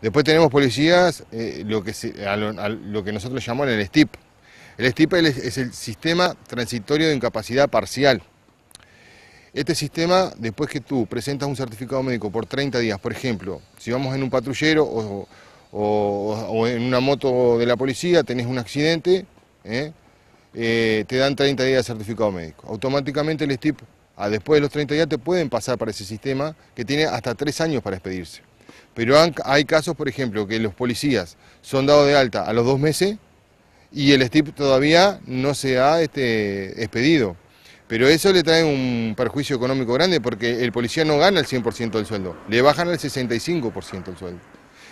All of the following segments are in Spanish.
Después tenemos policías, eh, lo, que lo, que nosotros llamamos el STIP. El STIP es, el sistema transitorio de incapacidad parcial. Este sistema, después que tú presentas un certificado médico por 30 días, por ejemplo, si vamos en un patrullero o, en una moto de la policía, tenés un accidente, ¿eh? Eh, te dan 30 días de certificado médico. Automáticamente el STIP, después de los 30 días, te pueden pasar para ese sistema que tiene hasta 3 años para expedirse. Pero hay casos, por ejemplo, que los policías son dados de alta a los dos meses y el STIP todavía no se ha este, expedido. Pero eso le trae un perjuicio económico grande porque el policía no gana el 100% del sueldo, le bajan al 65% del sueldo.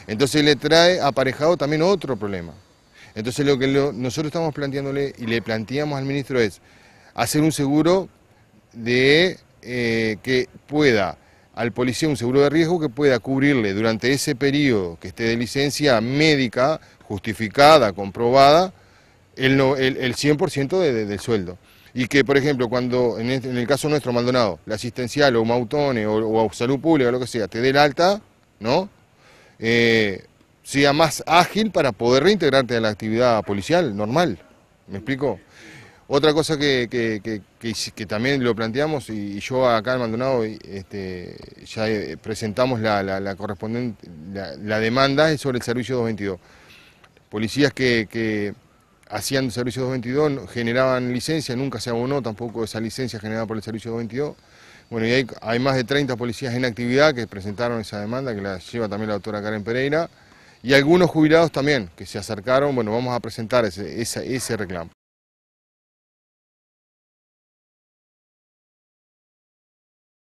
Entonces le trae aparejado también otro problema. Entonces lo que nosotros estamos planteándole y le planteamos al ministro es hacer un seguro de eh, que pueda al policía un seguro de riesgo que pueda cubrirle durante ese periodo que esté de licencia médica, justificada, comprobada, el, 100% del sueldo. Y que, por ejemplo, cuando, en, el caso nuestro, Maldonado, la asistencial o Mautone o, o Salud Pública, lo que sea, te dé el alta, ¿no? Eh, sea más ágil para poder reintegrarte a la actividad policial normal. ¿Me explico? Otra cosa que, que, también lo planteamos, y yo acá en Maldonado este, ya eh, presentamos la, la, la demanda es sobre el servicio 222. Policías que, hacían servicio 222 generaban licencia, nunca se abonó tampoco esa licencia generada por el servicio 222. Bueno, y hay, más de 30 policías en actividad que presentaron esa demanda, que la lleva también la doctora Karen Pereira, y algunos jubilados también, que se acercaron, bueno, vamos a presentar ese reclamo.